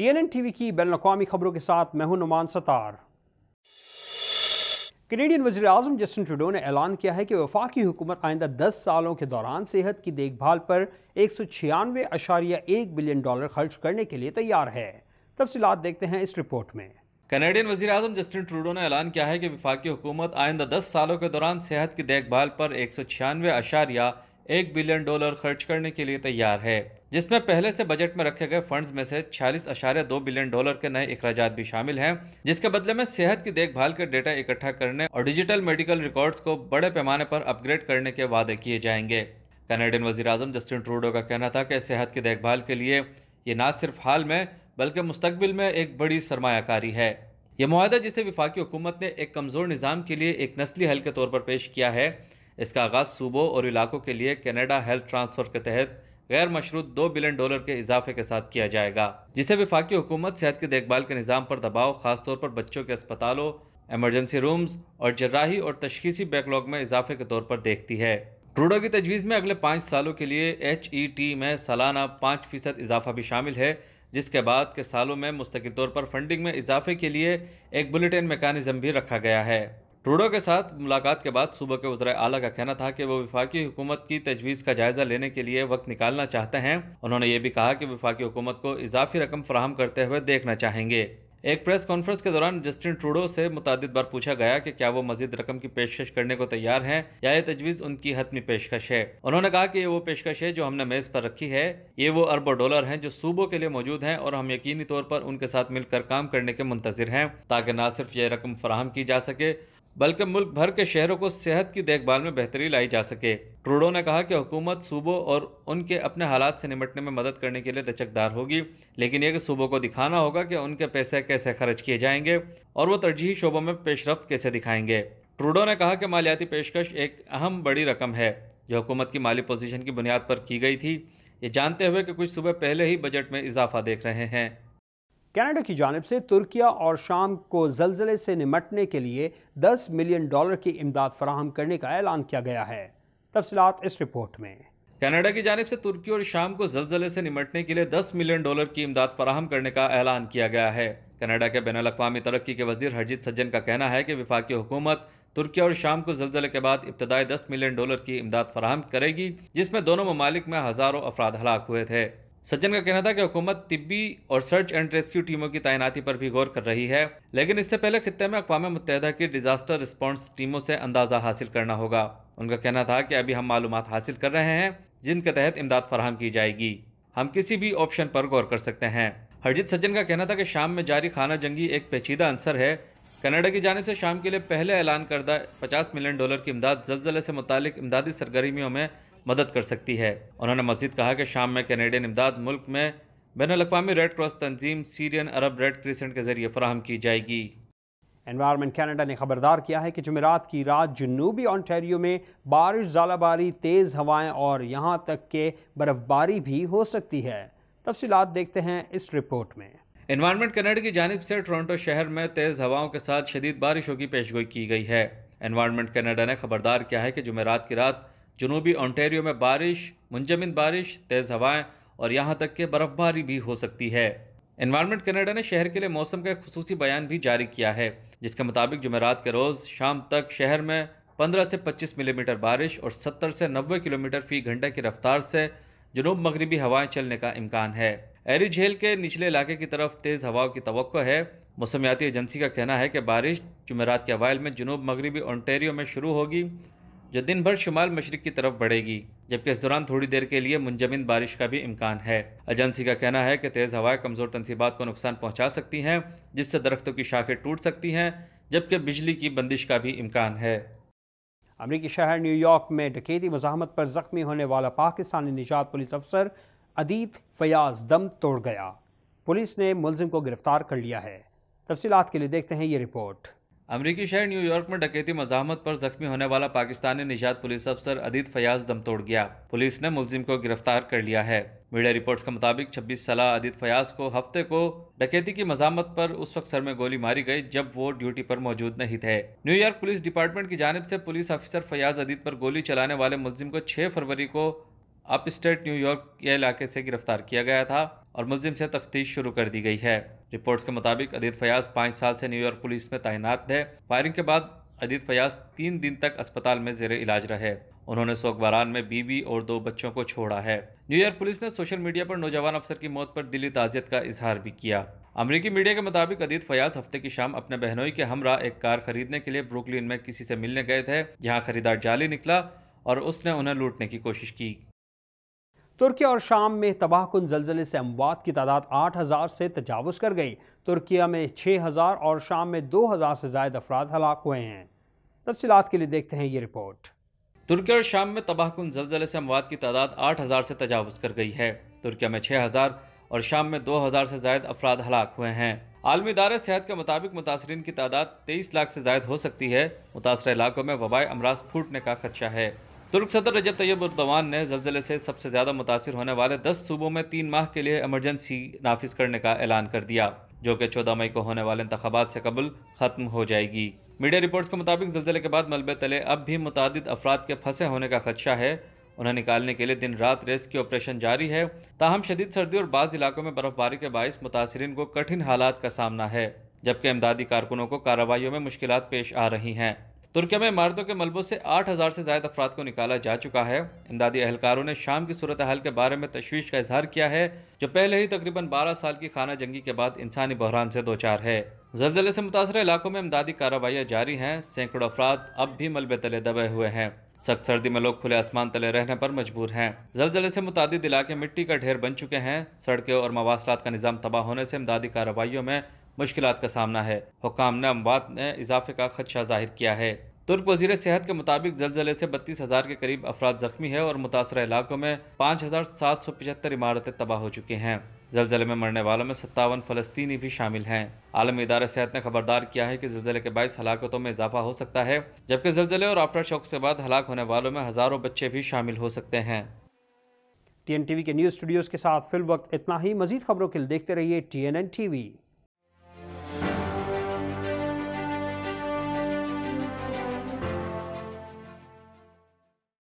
TNN TV की ban अवी खबरों के साथ मैं हूं नुमान सतार कैनेडियन वजी अजम जस्टिन ट्रूडो ने ऐलान किया है कि वफाकी हुकूमत आइंदा दस सालों के दौरान सेहत की देखभाल पर एक सौ छियानवे अशारिया एक बिलियन डॉलर खर्च करने के लिए तैयार है तफसीत देखते हैं इस रिपोर्ट में कनेडियन वजी अजम जस्टिन ट्रूडो ने ऐलान किया है कि वफाकी हुकूमत आइंदा दस सालों के दौरान सेहत की देखभाल पर एक सौ छियानवे अशारिया एक बिलियन डॉलर खर्च करने के लिए तैयार है जिसमें पहले से बजट में रखे गए फंड्स में से छियालीस अशारे दो बिलियन डॉलर के नए अखराज भी शामिल हैं जिसके बदले में सेहत की देखभाल के डेटा इकट्ठा करने और डिजिटल मेडिकल रिकॉर्ड्स को बड़े पैमाने पर अपग्रेड करने के वादे किए जाएंगे कैनेडियन वजी अजम जस्टिन ट्रूडो का कहना था कि सेहत की देखभाल के लिए ये ना सिर्फ हाल में बल्कि मुस्तबिल में एक बड़ी सरमाकारी है यह माहदा जिसे विफाकी हुकूमत ने एक कमज़ोर निज़ाम के लिए एक नस्ली हल के तौर पर पेश किया है इसका आगाज़ सूबों और इलाकों के लिए कैनेडा हेल्थ ट्रांसफ़र के तहत गैर मशरूत दो बिलियन डॉलर के इजाफे के साथ किया जाएगा जिसे विफाकी हुकूमत सेहत की देखभाल के निज़ाम पर दबाव खासतौर पर बच्चों के अस्पतालों एमरजेंसी रूम्स और जर्राही और तशखीसी बैकलॉग में इजाफे के तौर पर देखती है ट्रूडो की तजवीज़ में अगले पाँच सालों के लिए एच ई टी में सालाना पाँच फ़ीसद इजाफा भी शामिल है जिसके बाद के सालों में मुस्तकिल तौर पर फंडिंग में इजाफे के लिए एक बुलेटिन मेकानिज़म भी रखा गया है ट्रूडो के साथ मुलाकात के बाद सुबह के वजर आला का कहना था कि वो विफाकी हुकूमत की तजवीज़ का जायज़ा लेने के लिए वक्त निकालना चाहते हैं उन्होंने ये भी कहा कि विफाकी हुकूमत को इजाफी रकम फ्राहम करते हुए देखना चाहेंगे एक प्रेस कॉन्फ्रेंस के दौरान जस्टिन ट्रूडो से मुतद बार पूछा गया कि क्या वो मजीद रकम की पेशकश करने को तैयार हैं या ये तजवीज़ उनकी हतमी पेशकश है उन्होंने कहा कि ये वो पेशकश है जो हमने मेज़ पर रखी है ये वो अरबों डॉलर हैं जो सूबों के लिए मौजूद हैं और हम यकीनी तौर पर उनके साथ मिलकर काम करने के मुंतजर हैं ताकि ना सिर्फ ये रकम फ्राहम की जा सके बल्कि मुल्क भर के शहरों को सेहत की देखभाल में बेहतरी लाई जा सके ट्रूडो ने कहा कि हुकूमत सूबों और उनके अपने हालात से निपटने में मदद करने के लिए लचकदार होगी लेकिन यह कि सूबों को दिखाना होगा कि उनके पैसे कैसे खर्च किए जाएंगे और वो तरजीही शोबों में पेशरफ कैसे दिखाएंगे ट्रूडो ने कहा कि मालियाती पेशकश एक अहम बड़ी रकम है जो हुकूमत की माली पोजिशन की बुनियाद पर की गई थी ये जानते हुए कि कुछ सुबह पहले ही बजट में इजाफा देख रहे हैं कनाडा की जानब से तुर्किया और शाम को जलजिले से निमटने के लिए 10 मिलियन डॉलर की इमदाद फराहम करने का ऐलान किया गया है तफसलत इस रिपोर्ट में कनाडा की जानब से तुर्की और शाम को जलजिले से निमटने के लिए 10 मिलियन डॉलर की इमदाद फराहम करने का ऐलान किया गया है कनाडा के बैन अवी तरक्की के वजीर हरजीत सज्जन का कहना है कि विफाकी हुकूमत तुर्की और शाम को जल्जले के बाद इब्तदाई दस मिलियन डॉलर की इमदाद फराहम करेगी जिसमें दोनों ममालिक में हज़ारों अफराद हलाक हुए थे सज्जन का कहना था कि हुकूमत तिब्बी और सर्च एंड रेस्क्यू टीमों की तैनाती पर भी गौर कर रही है लेकिन इससे पहले खत्े में अकवा मुतहदा की डिजास्टर रिस्पॉन्स टीमों से अंदाज़ा हासिल करना होगा उनका कहना था कि अभी हम मालूम हासिल कर रहे हैं जिनके तहत इमदाद फराहम की जाएगी हम किसी भी ऑप्शन पर गौर कर सकते हैं हरजीत सज्जन का कहना था कि शाम में जारी खाना जंगी एक पेचीदा अंसर है कनाडा की जाने से शाम के लिए पहले ऐलान करदा 50 मिलियन डॉलर की इमदाद जल्जले से मुतल इमदादी सरगर्मियों में मदद कर सकती है उन्होंने मजीद कहा कि शाम में कैनेडियन इमदाद मुल्क में बैन अवी रेड क्रॉस तंजीम सीरियन अरब रेड क्रिसेंट के जरिए फराहम की जाएगी एनवायरमेंट कैनेडा ने खबरदार किया है कि जमेरात की रात जनूबी ऑनटेरियो में बारिश जालाबारी तेज़ हवाएं और यहां तक के बर्फबारी भी हो सकती है तफसीत देखते हैं इस रिपोर्ट में एनवायरमेंट कैनेडा की जानब से टोरंटो शहर में तेज़ हवाओं के साथ शदीद बारिशों की पेशगोई की गई है एनवायरमेंट कनाडा ने खबरदार किया है कि जमेरात की रात जनूबी ओंटेरियो में बारिश मुंजमिन बारिश तेज़ हवाएं और यहाँ तक के बर्फबारी भी हो सकती है इन्वायरमेंट कनाडा ने शहर के लिए मौसम का एक खसूस बयान भी जारी किया है जिसके मुताबिक जुमेरात के रोज़ शाम तक शहर में 15 से 25 मिलीमीटर बारिश और 70 से 90 किलोमीटर फी घंटे की रफ्तार से जनूब मगरबी हवाएं चलने का इम्कान है एरी झेल के निचले इलाके की तरफ तेज़ हवाओं की तो है मौसमियाती एजेंसी का कहना है कि बारिश जुमेरात के अवैल में जनूब मगरबी ओंटेरियो में शुरू होगी जो दिन भर शुमाल मशरक की तरफ बढ़ेगी जबकि इस दौरान थोड़ी देर के लिए मुंजमिन बारिश का भी इम्कान है एजेंसी का कहना है कि तेज़ हवाएं कमज़ोर तनसीबात को नुकसान पहुंचा सकती हैं जिससे दरख्तों की शाखें टूट सकती हैं जबकि बिजली की बंदिश का भी इम्कान है अमरीकी शहर न्यूयॉर्क में डकैती मजामत पर ज़ख्मी होने वाला पाकिस्तानी निजात पुलिस अफसर अदीत फयाज दम तोड़ गया पुलिस ने मुलिम को गिरफ्तार कर लिया है तफसीत के लिए देखते हैं ये रिपोर्ट अमरीकी शहर न्यूयॉर्क में डकैती मजामत पर जख्मी होने वाला पाकिस्तानी निजात पुलिस अफसर अदित फयाज दम तोड़ गया पुलिस ने मुलजिम को गिरफ्तार कर लिया है मीडिया रिपोर्ट्स के मुताबिक 26 साल अदित फयाज को हफ्ते को डकैती की मजामत पर उस वक्त सर में गोली मारी गई जब वो ड्यूटी पर मौजूद नहीं थे न्यूयॉर्क पुलिस डिपार्टमेंट की जानब से पुलिस अफिसर फयाज अदित पर गोली चलाने वाले मुलजिम को छह फरवरी को अप न्यूयॉर्क के इलाके से गिरफ्तार किया गया था और मुलजिम से तफ्तीश शुरू कर दी गई है रिपोर्ट्स के मुताबिक अदीत फयाज पाँच साल से न्यूयॉर्क पुलिस में तैनात है फायरिंग के बाद अदीत फयाज तीन दिन तक अस्पताल में जेर इलाज रहे उन्होंने सोगवारान में बीवी और दो बच्चों को छोड़ा है न्यूयॉर्क पुलिस ने सोशल मीडिया पर नौजवान अफसर की मौत पर दिली ताजियत का इजहार भी किया अमरीकी मीडिया के मुताबिक अदीत फयाज हफ्ते की शाम अपने बहनोई के हमरा एक कार खरीदने के लिए ब्रुकलिन में किसी से मिलने गए थे जहाँ खरीदार जाली निकला और उसने उन्हें लूटने की कोशिश की तुर्की और शाम में तबाह कन जलजिले से अमवात की तादाद आठ हज़ार से तजावज़ कर गई तुर्किया में छः हज़ार और शाम में दो हज़ार से ज्यादा अफराद हलाक हुए हैं तफसीत के लिए देखते हैं ये रिपोर्ट तुर्की और शाम में तबाह कन जलजिले से अमवात की तादाद आठ हज़ार से तजावज़ कर गई है तुर्किया में छः हज़ार और शाम में दो हज़ार से ज्यादा अफराद हलाक हुए हैं आलमी इदारे सेहत के मुताबिक मुतासरीन की तादाद तेईस लाख से जायद हो सकती है मुतासर इलाकों में वबाई अमराज फूटने का खदशा है तुर्क तो सदर रजब तैयब उर्दवान ने जलजिले से सबसे ज़्यादा मुतासर होने वाले दस सूबों में तीन माह के लिए एमरजेंसी नाफिज करने का ऐलान कर दिया जो कि चौदह मई को होने वाले इंतबात से कबल ख़त्म हो जाएगी मीडिया रिपोर्ट्स के मुताबिक जलजिले के बाद मलबे तले अब भी मुतद अफराद के फंसे होने का खदशा है उन्हें निकालने के लिए दिन रात रेस्क्यू ऑपरेशन जारी है ताहम शदीद सर्दी और बाज़ इलाकों में बर्फबारी के बायस मुतासरी को कठिन हालात का सामना है जबकि इमदादी कारकुनों को कार्रवाई में मुश्किल पेश आ रही हैं तुर्किया में इमारतों के मलबों से आठ हज़ार से ज्यादा अफराद को निकाला जा चुका है इमदादी अहलकारों ने शाम की सूरत हाल के बारे में तशवीश का इजहार किया है जो पहले ही तकरीबन बारह साल की खाना जंगी के बाद इंसानी बहरान से दो चार है जलजिले से मुतासर इलाकों में इमदादी कार्रवाइयाँ जारी हैं सैकड़ों अफराद अब भी मलबे तले दबे हुए हैं सख्त सर्दी में लोग खुले आसमान तले रहने पर मजबूर हैं जलजले से मुतद इलाके मिट्टी का ढेर बन चुके हैं सड़कें और मवासलात का निज़ाम तबाह होने से इमदादी कार्रवाइयों में मुश्किल का सामना है हुकाम ने अमवात ने इजाफे का खदशा जाहिर किया है तुर्क वजीर सेहत के मुताबिक जलजले से बत्तीस हज़ार के करीब अफराद जख्मी है और मुतासर इलाकों में पाँच हज़ार सात सौ पचहत्तर इमारतें तबाह हो चुकी हैं जलजले में मरने वालों में सत्तावन फलस्तीनी भी शामिल हैं आलम इदार सेहत ने खबरदार किया है कि जलजले के बाईस हलाकतों में इजाफा हो सकता है जबकि जलजले और आफ्टर शौक से बाद हलाक होने वालों में हज़ारों बच्चे भी शामिल हो सकते हैं टी एन टी वी के न्यूज़ स्टूडियोज़ के साथ फिल वक्त इतना ही मजीद खबरों के लिए देखते रहिए T N N T we